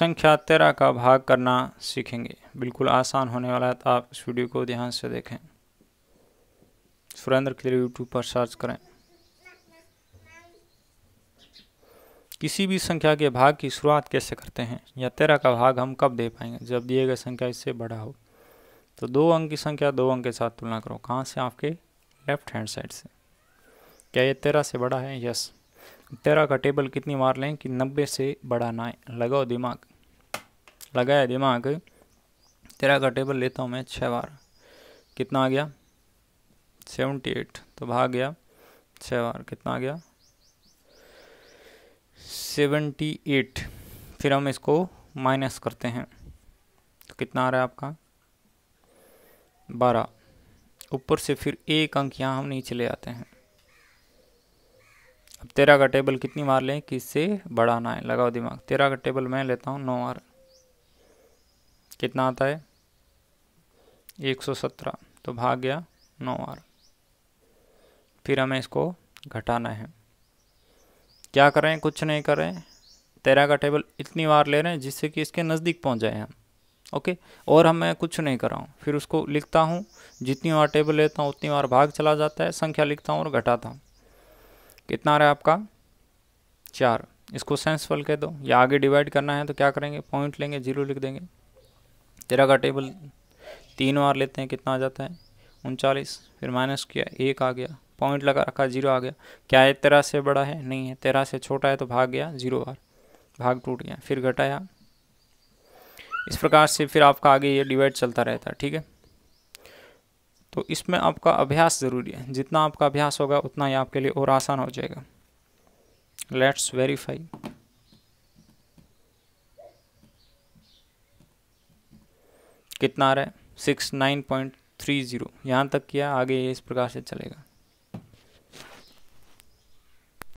संख्या तेरह का भाग करना सीखेंगे बिल्कुल आसान होने वाला है तो आप इस वीडियो को ध्यान से देखें सुरेंद्र खिलरी यूट्यूब पर सर्च करें किसी भी संख्या के भाग की शुरुआत कैसे करते हैं या तेरह का भाग हम कब दे पाएंगे जब दिए गए संख्या इससे बड़ा हो तो दो अंक की संख्या दो अंक के साथ तुलना करो कहाँ से आपके लेफ्ट हैंड साइड से क्या ये तेरह से बड़ा है यस तेरह का टेबल कितनी मार लें कि नब्बे से बड़ा ना है लगाओ दिमाग लगाया दिमाग तेरह का टेबल लेता हूँ मैं छः बार कितना आ गया सेवेंटी एट तो भाग गया छः बार कितना आ गया सेवेंटी एट फिर हम इसको माइनस करते हैं तो कितना आ रहा है आपका बारह ऊपर से फिर एक अंक यहाँ हम नीचे ले आते हैं अब तेरह का टेबल कितनी बार लें से बढ़ाना है लगाओ दिमाग तेरह का टेबल मैं लेता हूँ नौ बार कितना आता है एक सौ सत्रह तो भाग गया नौ बार फिर हमें इसको घटाना है क्या करें कुछ नहीं करें तेरह का टेबल इतनी बार ले रहे हैं जिससे कि इसके नज़दीक पहुँच जाए हम ओके और हम मैं कुछ नहीं कराऊँ फिर उसको लिखता हूँ जितनी बार टेबल लेता हूँ उतनी बार भाग चला जाता है संख्या लिखता हूँ और घटाता हूँ कितना आ रहा है आपका चार इसको सेंसफल कह दो या आगे डिवाइड करना है तो क्या करेंगे पॉइंट लेंगे जीरो लिख देंगे तेरह का टेबल तीन बार लेते हैं कितना आ जाता है उनचालीस फिर माइनस किया एक आ गया पॉइंट लगा रखा जीरो आ गया क्या है तेरह से बड़ा है नहीं है तेरह से छोटा है तो भाग गया जीरो बार भाग टूट गया फिर घटाया इस प्रकार से फिर आपका आगे ये डिवाइड चलता रहता है ठीक है तो इसमें आपका अभ्यास ज़रूरी है जितना आपका अभ्यास होगा उतना ही आपके लिए और आसान हो जाएगा लेट्स वेरीफाई कितना आ रहा है six nine point three zero यहाँ तक किया आगे ये इस प्रकार से चलेगा